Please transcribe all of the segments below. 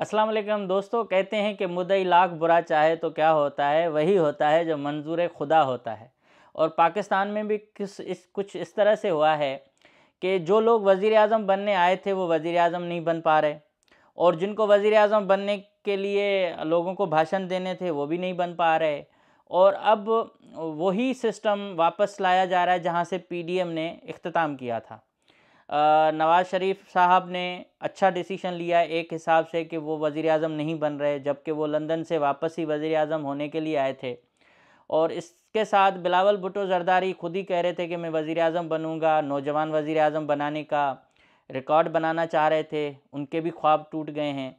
अस्सलाम वालेकुम दोस्तों कहते हैं कि मुदई लाख बुरा चाहे तो क्या होता है वही होता है जो मंजूर खुदा होता है और पाकिस्तान में भी किस इस कुछ इस तरह से हुआ है कि जो लोग वज़ी अजम बनने आए थे वो वज़ी अजम नहीं बन पा रहे और जिनको वज़ी अजम बनने के लिए लोगों को भाषण देने थे वो भी नहीं बन पा रहे और अब वही सिस्टम वापस लाया जा रहा है जहाँ से पी डी एम ने अख्ताम किया था नवाज़ शरीफ साहब ने अच्छा डिसीशन लिया एक हिसाब से कि वो वज़ी अजम नहीं बन रहे जबकि वो लंदन से वापस ही वज़ी अजम होने के लिए आए थे और इसके साथ बिलावल भुटो जरदारी खुद ही कह रहे थे कि मैं वज़ी अजम बनूँगा नौजवान वज़ी अजम बनाने का रिकॉर्ड बनाना चाह रहे थे उनके भी ख्वाब टूट गए हैं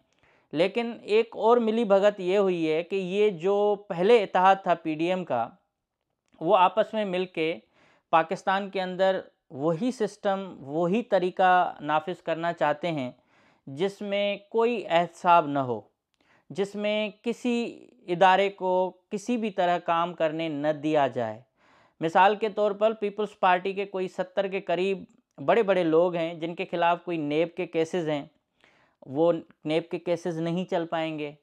लेकिन एक और मिली भगत ये हुई है कि ये जो पहले इतिहाद था पीडीएम का वो आपस में मिल के पाकिस्तान के अंदर वही सिस्टम वही तरीका नाफिज करना चाहते हैं जिसमें कोई एहसाब न हो जिसमें किसी इदारे को किसी भी तरह काम करने न दिया जाए मिसाल के तौर पर पीपल्स पार्टी के कोई सत्तर के करीब बड़े बड़े लोग हैं जिनके खिलाफ कोई नेब के केसेस हैं वो नेब के केसेस नहीं चल पाएंगे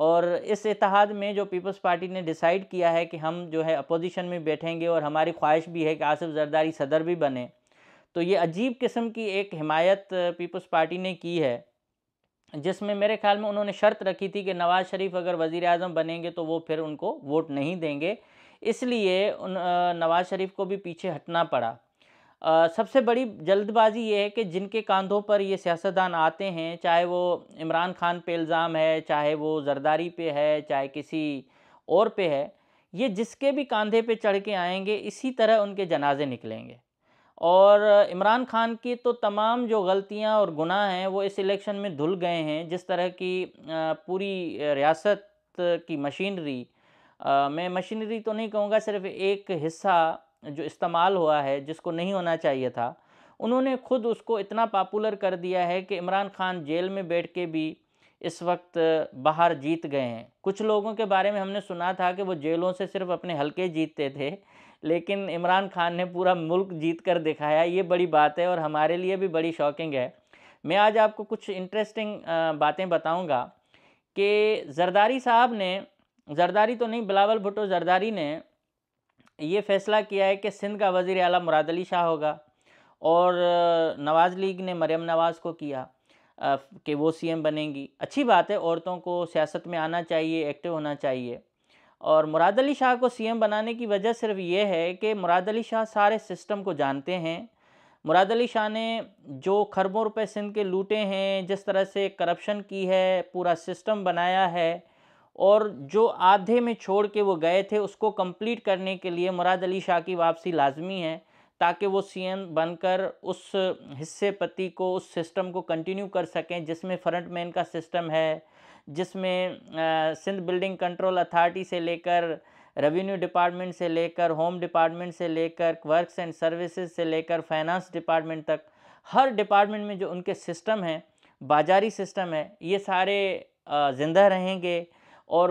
और इस इतिहाद में जो पीपल्स पार्टी ने डिसाइड किया है कि हम जो है अपोजिशन में बैठेंगे और हमारी ख्वाहिश भी है कि आसिफ जरदारी सदर भी बने तो ये अजीब किस्म की एक हिमायत पीपल्स पार्टी ने की है जिसमें मेरे ख्याल में उन्होंने शर्त रखी थी कि नवाज़ शरीफ अगर वज़ी अजम बनेंगे तो वो फिर उनको वोट नहीं देंगे इसलिए उन नवाज़ शरीफ को भी पीछे हटना पड़ा सबसे बड़ी जल्दबाजी ये है कि जिनके कांधों पर ये सियासतदान आते हैं चाहे वो इमरान खान पे इल्ज़ाम है चाहे वो जरदारी पे है चाहे किसी और पे है ये जिसके भी कांधे पे चढ़ के आएंगे इसी तरह उनके जनाजे निकलेंगे और इमरान खान की तो तमाम जो गलतियां और गुनाह हैं वो इस इलेक्शन में धुल गए हैं जिस तरह की पूरी रियासत की मशीनरी मैं मशीनरी तो नहीं कहूँगा सिर्फ एक हिस्सा जो इस्तेमाल हुआ है जिसको नहीं होना चाहिए था उन्होंने खुद उसको इतना पॉपुलर कर दिया है कि इमरान खान जेल में बैठ के भी इस वक्त बाहर जीत गए हैं कुछ लोगों के बारे में हमने सुना था कि वो जेलों से सिर्फ अपने हलके जीतते थे लेकिन इमरान खान ने पूरा मुल्क जीत कर दिखाया ये बड़ी बात है और हमारे लिए भी बड़ी शॉकिंग है मैं आज आपको कुछ इंटरेस्टिंग बातें बताऊंगा कि जरदारी साहब ने जरदारी तो नहीं बिलावल भुट्टो जरदारी ने ये फैसला किया है कि सिंध का वज़ी अला मुराद अली शाह होगा और नवाज़ लीग ने मरियम नवाज़ को किया कि वो सीएम बनेंगी अच्छी बात है औरतों को सियासत में आना चाहिए एक्टिव होना चाहिए और मुराद अली शाह को सीएम बनाने की वजह सिर्फ ये है कि मुराद अली शाह सारे सिस्टम को जानते हैं मुराद अली शाह ने जो खरबों रुपए सिंध के लूटे हैं जिस तरह से करप्शन की है पूरा सिस्टम बनाया है और जो आधे में छोड़ के वो गए थे उसको कंप्लीट करने के लिए मुराद अली शाह की वापसी लाजमी है ताकि वो सीएम बनकर उस हिस्से पति को उस सिस्टम को कंटिन्यू कर सकें जिसमें फ्रंट मैन का सिस्टम है जिसमें सिंध बिल्डिंग कंट्रोल अथॉरिटी से लेकर रेवेन्यू डिपार्टमेंट से लेकर होम डिपार्टमेंट से लेकर वर्क्स एंड सर्विसेज से लेकर फाइनेंस डिपार्टमेंट तक हर डिपार्टमेंट में जो उनके सिस्टम हैं बाजारी सिस्टम है ये सारे ज़िंदा रहेंगे और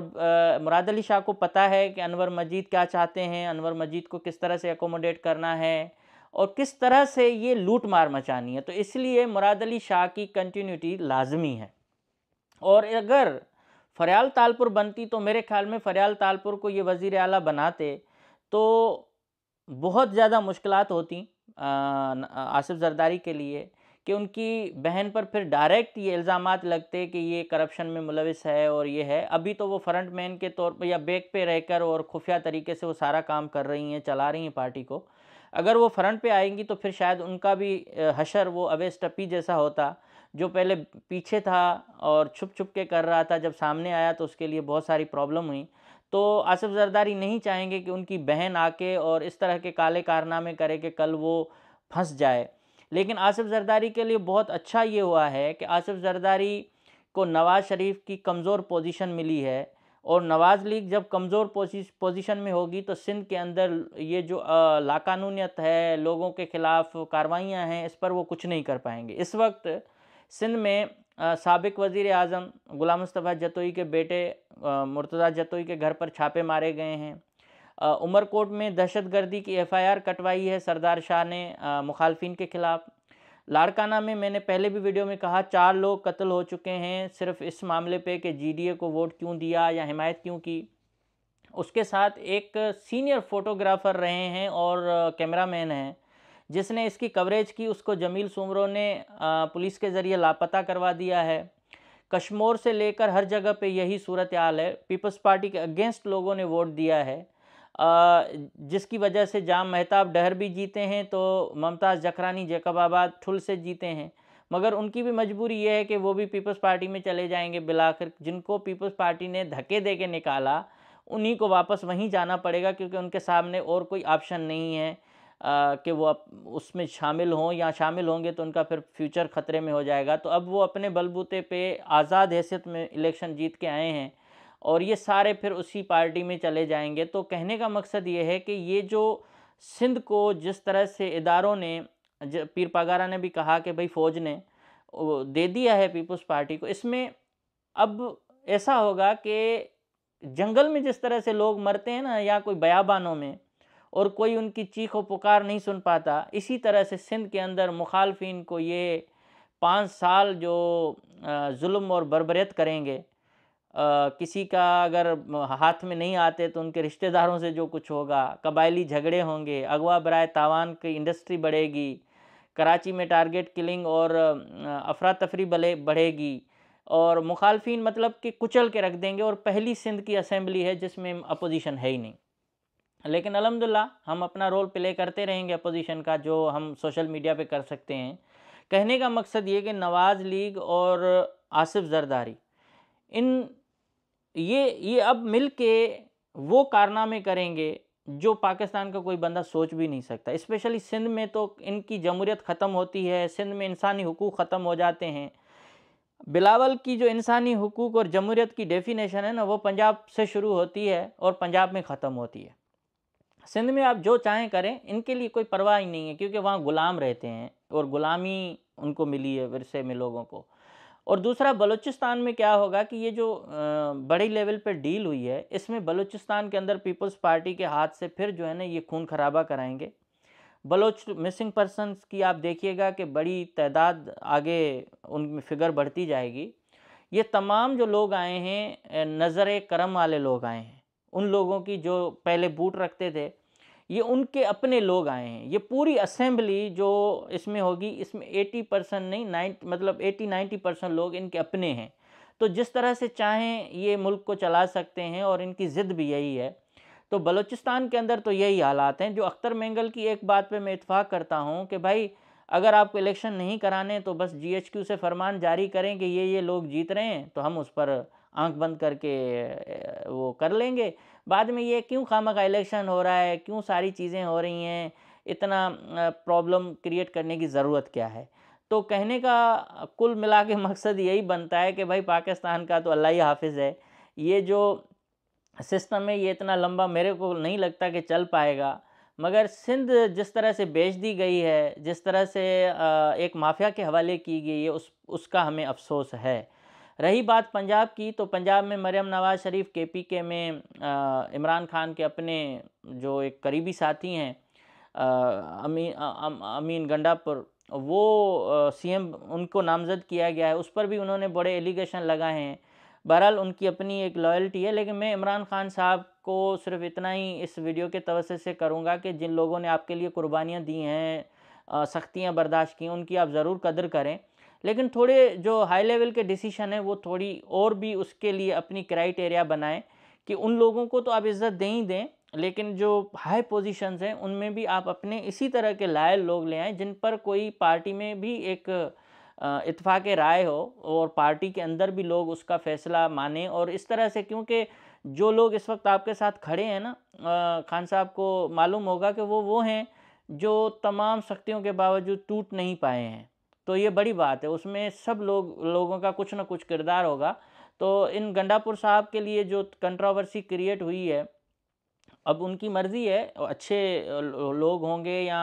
मुराद अली शाह को पता है कि अनवर मजीद क्या चाहते हैं अनवर मजीद को किस तरह से एकोमोडेट करना है और किस तरह से ये लूट मार मचानी है तो इसलिए मुराद अली शाह की कंटिन्यूटी लाजमी है और अगर फरियाल तालपुर बनती तो मेरे ख्याल में फरियाल तालपुर को ये वज़ी अला बनाते तो बहुत ज़्यादा मुश्किल होती आसिफ जरदारी के लिए कि उनकी बहन पर फिर डायरेक्ट ये इल्ज़ाम लगते कि ये करप्शन में मुलविस है और ये है अभी तो वो फ्रंट मैन के तौर पर या बैक पे रहकर और खुफिया तरीके से वो सारा काम कर रही हैं चला रही हैं पार्टी को अगर वो फ्रंट पे आएंगी तो फिर शायद उनका भी हशर वो अवेस टपी जैसा होता जो पहले पीछे था और छुप छुप के कर रहा था जब सामने आया तो उसके लिए बहुत सारी प्रॉब्लम हुई तो आसफ़ जरदारी नहीं चाहेंगे कि उनकी बहन आके और इस तरह के काले कारनामे करे कि कल वो फंस जाए लेकिन आसिफ जरदारी के लिए बहुत अच्छा ये हुआ है कि आसिफ जरदारी को नवाज़ शरीफ की कमज़ोर पोजीशन मिली है और नवाज़ लीग जब कमज़ोर पोजीशन में होगी तो सिंध के अंदर ये जो लाकानूनीत है लोगों के ख़िलाफ़ कार्रवाइयाँ हैं इस पर वो कुछ नहीं कर पाएंगे इस वक्त सिंध में सबक वज़ी अजम ग़ुलाम मुस्तफ़ा जतोई के बेटे मुर्तज़ा जतोई के घर पर छापे मारे गए हैं उमरकोट में दहशतगर्दी की एफआईआर कटवाई है सरदार शाह ने मुखालफिन के ख़िलाफ़ लाड़काना में मैंने पहले भी वीडियो में कहा चार लोग कत्ल हो चुके हैं सिर्फ इस मामले पे कि जीडीए को वोट क्यों दिया या हिमायत क्यों की उसके साथ एक सीनियर फोटोग्राफ़र रहे हैं और कैमरामैन हैं जिसने इसकी कवरेज की उसको जमील सुमरों ने पुलिस के ज़रिए लापता करवा दिया है कश्मोर से लेकर हर जगह पे यही सूरत हाल है पीपल्स पार्टी के अगेंस्ट लोगों ने वोट दिया है जिसकी वजह से जाम मेहताब डहर भी जीते हैं तो ममताज़ जखरानी जैकबाबाद ठुल से जीते हैं मगर उनकी भी मजबूरी ये है कि वो भी पीपल्स पार्टी में चले जाएंगे बिलाकर जिनको पीपल्स पार्टी ने धक्के दे के निकाला उन्हीं को वापस वहीं जाना पड़ेगा क्योंकि उनके सामने और कोई ऑप्शन नहीं है आ, कि वो उसमें शामिल हों या शामिल होंगे तो उनका फिर फ्यूचर ख़तरे में हो जाएगा तो अब वो अपने बलबूते पे आज़ाद हैसियत में इलेक्शन जीत के आए हैं और ये सारे फिर उसी पार्टी में चले जाएंगे तो कहने का मकसद ये है कि ये जो सिंध को जिस तरह से इदारों ने पीर पागारा ने भी कहा कि भाई फ़ौज ने दे दिया है पीपल्स पार्टी को इसमें अब ऐसा होगा कि जंगल में जिस तरह से लोग मरते हैं ना या कोई बयाबानों में और कोई उनकी चीख और पुकार नहीं सुन पाता इसी तरह से सिंध के अंदर मुखालफन को ये पाँच साल जो जुल्म और बरबरीत करेंगे किसी का अगर हाथ में नहीं आते तो उनके रिश्तेदारों से जो कुछ होगा कबायली झगड़े होंगे अगवा बरए तावान की इंडस्ट्री बढ़ेगी कराची में टारगेट किलिंग और अफरा तफरी बले बढ़ेगी और मुखालफिन मतलब कि कुचल के रख देंगे और पहली सिंध की असम्बली है जिसमें अपोजिशन है ही नहीं लेकिन अलहमदिल्ला हम अपना रोल प्ले करते रहेंगे अपोजिशन का जो हम सोशल मीडिया पे कर सकते हैं कहने का मकसद ये कि नवाज़ लीग और आसिफ जरदारी इन ये ये अब मिल के वो कारनामे करेंगे जो पाकिस्तान का कोई बंदा सोच भी नहीं सकता स्पेशली सिंध में तो इनकी जमहूरियत ख़त्म होती है सिंध में इंसानी हकूक़ ख़त्म हो जाते हैं बिलावल की जो इंसानी हकूक़ और जमहूरियत की डेफिनेशन है ना वो पंजाब से शुरू होती है और पंजाब में ख़त्म होती है सिंध में आप जो चाहें करें इनके लिए कोई परवाह ही नहीं है क्योंकि वहाँ ग़ुलाम रहते हैं और ग़ुलामी उनको मिली है विरसे में लोगों को और दूसरा बलूचिस्तान में क्या होगा कि ये जो बड़े लेवल पे डील हुई है इसमें बलूचिस्तान के अंदर पीपल्स पार्टी के हाथ से फिर जो है ना ये खून खराबा कराएंगे बलोच मिसिंग पर्सन की आप देखिएगा कि बड़ी तादाद आगे उनमें फिगर बढ़ती जाएगी ये तमाम जो लोग आए हैं नज़र करम वाले लोग आए हैं उन लोगों की जो पहले बूट रखते थे ये उनके अपने लोग आए हैं ये पूरी असेंबली जो इसमें होगी इसमें 80 परसेंट नहीं नाइन मतलब 80 90 परसेंट लोग इनके अपने हैं तो जिस तरह से चाहें ये मुल्क को चला सकते हैं और इनकी ज़िद भी यही है तो बलूचिस्तान के अंदर तो यही हालात हैं जो अख्तर मैंगल की एक बात पे मैं इतफाक़ करता हूँ कि भाई अगर आपको इलेक्शन नहीं कराने तो बस क्यू से फरमान जारी करें कि ये ये लोग जीत रहे हैं तो हम उस पर आँख बंद करके वो कर लेंगे बाद में ये क्यों खामा का इलेक्शन हो रहा है क्यों सारी चीज़ें हो रही हैं इतना प्रॉब्लम क्रिएट करने की ज़रूरत क्या है तो कहने का कुल मिला के मकसद यही बनता है कि भाई पाकिस्तान का तो अल्लाह ही हाफिज़ है ये जो सिस्टम है ये इतना लंबा मेरे को नहीं लगता कि चल पाएगा मगर सिंध जिस तरह से बेच दी गई है जिस तरह से एक माफिया के हवाले की गई है उस उसका हमें अफसोस है रही बात पंजाब की तो पंजाब में मरियम नवाज शरीफ के पी के में इमरान खान के अपने जो एक करीबी साथी हैं अमीन अमीन गंडापुर वो सीएम उनको नामजद किया गया है उस पर भी उन्होंने बड़े एलिगेशन लगाए हैं बहरहाल उनकी अपनी एक लॉयल्टी है लेकिन मैं इमरान खान साहब को सिर्फ इतना ही इस वीडियो के तवसत से करूँगा कि जिन लोगों ने आपके लिए कुर्बानियाँ दी हैं सख्तियाँ बर्दाश्त की उनकी आप ज़रूर कदर करें लेकिन थोड़े जो हाई लेवल के डिसीशन है वो थोड़ी और भी उसके लिए अपनी क्राइटेरिया बनाएं कि उन लोगों को तो आप इज़्ज़त दें ही दें लेकिन जो हाई पोजीशंस हैं उनमें भी आप अपने इसी तरह के लायल लोग ले आएँ जिन पर कोई पार्टी में भी एक इतफाक़ राय हो और पार्टी के अंदर भी लोग उसका फ़ैसला माने और इस तरह से क्योंकि जो लोग इस वक्त आपके साथ खड़े हैं ना खान साहब को मालूम होगा कि वो वो हैं जो तमाम सख्तियों के बावजूद टूट नहीं पाए हैं तो ये बड़ी बात है उसमें सब लोग लोगों का कुछ ना कुछ किरदार होगा तो इन गंडापुर साहब के लिए जो कंट्रोवर्सी क्रिएट हुई है अब उनकी मर्ज़ी है अच्छे लोग होंगे या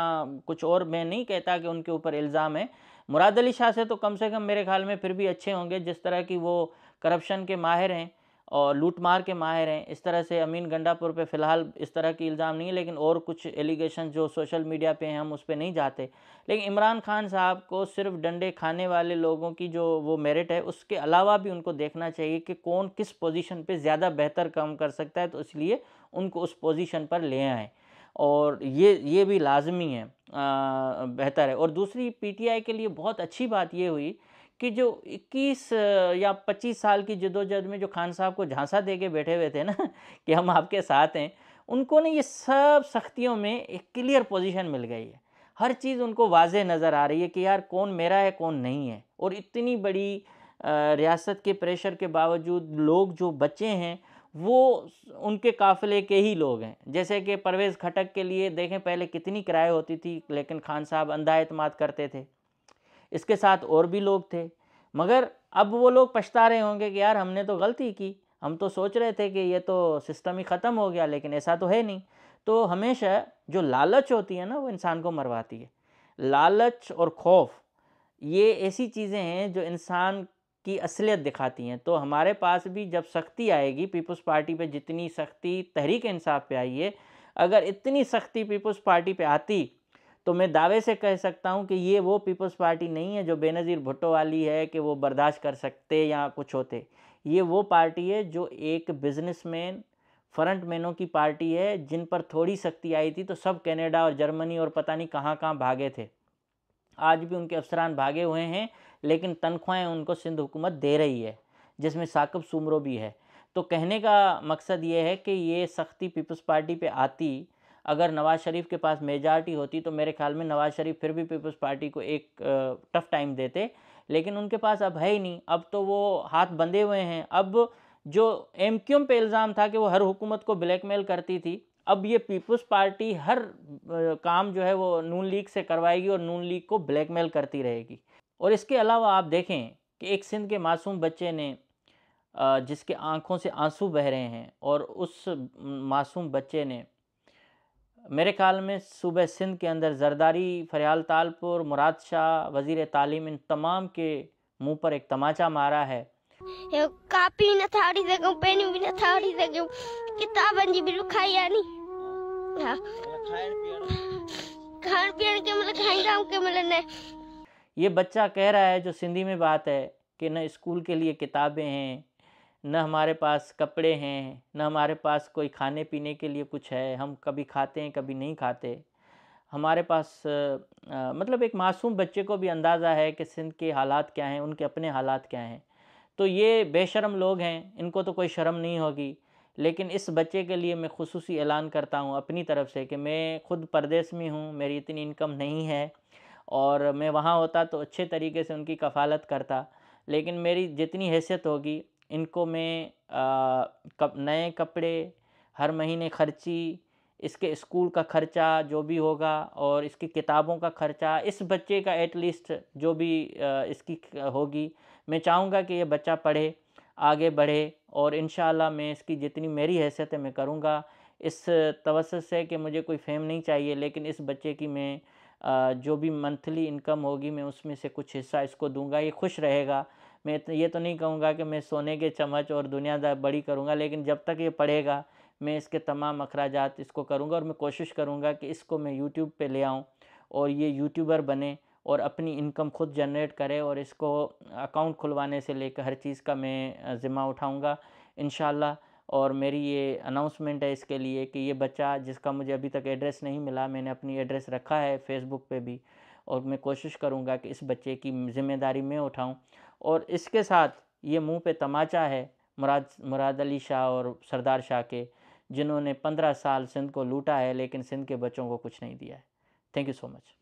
कुछ और मैं नहीं कहता कि उनके ऊपर इल्ज़ाम है मुराद अली शाह से तो कम से कम मेरे ख्याल में फिर भी अच्छे होंगे जिस तरह की वो करप्शन के माहिर हैं और लूटमार के माहिर हैं इस तरह से अमीन गंडापुर पे फ़िलहाल इस तरह की इल्ज़ाम नहीं है लेकिन और कुछ एलिगेशन जो सोशल मीडिया पे हैं हम उस पर नहीं जाते लेकिन इमरान खान साहब को सिर्फ डंडे खाने वाले लोगों की जो वो मेरिट है उसके अलावा भी उनको देखना चाहिए कि कौन किस पोजीशन पे ज़्यादा बेहतर काम कर सकता है तो इसलिए उनको उस पोजिशन पर ले आएँ और ये ये भी लाजमी है बेहतर है और दूसरी पी के लिए बहुत अच्छी बात ये हुई कि जो 21 या 25 साल की जदोजहद में जो खान साहब को झांसा दे के बैठे हुए थे ना कि हम आपके साथ हैं उनको ना ये सब सख्तियों में एक क्लियर पोजीशन मिल गई है हर चीज़ उनको वाज नज़र आ रही है कि यार कौन मेरा है कौन नहीं है और इतनी बड़ी रियासत के प्रेशर के बावजूद लोग जो बचे हैं वो उनके काफ़िले के ही लोग हैं जैसे कि परवेज़ खटक के लिए देखें पहले कितनी किराए होती थी लेकिन खान साहब अंधा अतमाद करते थे इसके साथ और भी लोग थे मगर अब वो लोग पछता रहे होंगे कि यार हमने तो गलती की हम तो सोच रहे थे कि ये तो सिस्टम ही ख़त्म हो गया लेकिन ऐसा तो है नहीं तो हमेशा जो लालच होती है ना वो इंसान को मरवाती है लालच और खौफ ये ऐसी चीज़ें हैं जो इंसान की असलियत दिखाती हैं तो हमारे पास भी जब सख्ती आएगी पीपल्स पार्टी पे जितनी सख्ती तहरीक इंसाफ पे आई है अगर इतनी सख्ती पीपल्स पार्टी पे आती तो मैं दावे से कह सकता हूँ कि ये वो पीपल्स पार्टी नहीं है जो बेनज़ीर भुट्टो वाली है कि वो बर्दाश्त कर सकते या कुछ होते ये वो पार्टी है जो एक बिजनेसमैन फ्रंट मैनों की पार्टी है जिन पर थोड़ी सख्ती आई थी तो सब कनाडा और जर्मनी और पता नहीं कहाँ कहाँ भागे थे आज भी उनके अफसरान भागे हुए हैं लेकिन तनख्वाहें उनको सिंध हुकूमत दे रही है जिसमें साकब सुमरो भी है तो कहने का मकसद ये है कि ये सख्ती पीपल्स पार्टी पर आती अगर नवाज़ शरीफ के पास मेजॉरिटी होती तो मेरे ख्याल में नवाज़ शरीफ फिर भी पीपल्स पार्टी को एक टफ़ टाइम देते लेकिन उनके पास अब है ही नहीं अब तो वो हाथ बंधे हुए हैं अब जो एम क्यूम पे इल्ज़ाम था कि वो हर हुकूमत को ब्लैकमेल करती थी अब ये पीपल्स पार्टी हर काम जो है वो नून लीग से करवाएगी और नून लीग को ब्लैकमेल करती रहेगी और इसके अलावा आप देखें कि एक सिंध के मासूम बच्चे ने जिसके आँखों से आंसू बह रहे हैं और उस मासूम बच्चे ने मेरे ख्याल में सूबे सिंध के अंदर जरदारी फरियाल तालपुर मुराद शाह वजीर तालीम इन तमाम के मुंह पर एक तमाचा मारा है कापी न न जी रुखाई आनी हाँ। मतलब मतलब ये बच्चा कह रहा है जो सिंधी में बात है कि न स्कूल के लिए किताबें हैं न हमारे पास कपड़े हैं न हमारे पास कोई खाने पीने के लिए कुछ है हम कभी खाते हैं कभी नहीं खाते हमारे पास आ, मतलब एक मासूम बच्चे को भी अंदाज़ा है कि सिंध के हालात क्या हैं उनके अपने हालात क्या हैं तो ये बेशरम लोग हैं इनको तो कोई शर्म नहीं होगी लेकिन इस बच्चे के लिए मैं खसूस ऐलान करता हूँ अपनी तरफ से कि मैं खुद परदेश में हूँ मेरी इतनी इनकम नहीं है और मैं वहाँ होता तो अच्छे तरीके से उनकी कफ़ालत करता लेकिन मेरी जितनी हैसियत होगी इनको मैं कप, नए कपड़े हर महीने खर्ची इसके स्कूल का खर्चा जो भी होगा और इसकी किताबों का खर्चा इस बच्चे का एटलीस्ट जो भी इसकी होगी मैं चाहूँगा कि ये बच्चा पढ़े आगे बढ़े और इन मैं इसकी जितनी मेरी हैसियत है मैं करूँगा इस तवसत से कि मुझे कोई फेम नहीं चाहिए लेकिन इस बच्चे की मैं जो भी मंथली इनकम होगी मैं उसमें से कुछ हिस्सा इसको दूंगा ये खुश रहेगा मैं तो ये तो नहीं कहूँगा कि मैं सोने के चम्मच और दुनियादार बड़ी करूँगा लेकिन जब तक ये पढ़ेगा मैं इसके तमाम अखराज इसको करूँगा और मैं कोशिश करूँगा कि इसको मैं यूट्यूब पर ले आऊँ और ये यूट्यूबर बने और अपनी इनकम खुद जनरेट करे और इसको अकाउंट खुलवाने से लेकर हर चीज़ का मैं ज़िम्मा उठाऊँगा इन और मेरी ये अनाउंसमेंट है इसके लिए कि ये बच्चा जिसका मुझे अभी तक एड्रेस नहीं मिला मैंने अपनी एड्रेस रखा है फेसबुक पे भी और मैं कोशिश करूँगा कि इस बच्चे की ज़िम्मेदारी मैं उठाऊँ और इसके साथ ये मुंह पे तमाचा है मुराद मुराद अली शाह और सरदार शाह के जिन्होंने पंद्रह साल सिंध को लूटा है लेकिन सिंध के बच्चों को कुछ नहीं दिया है थैंक यू सो मच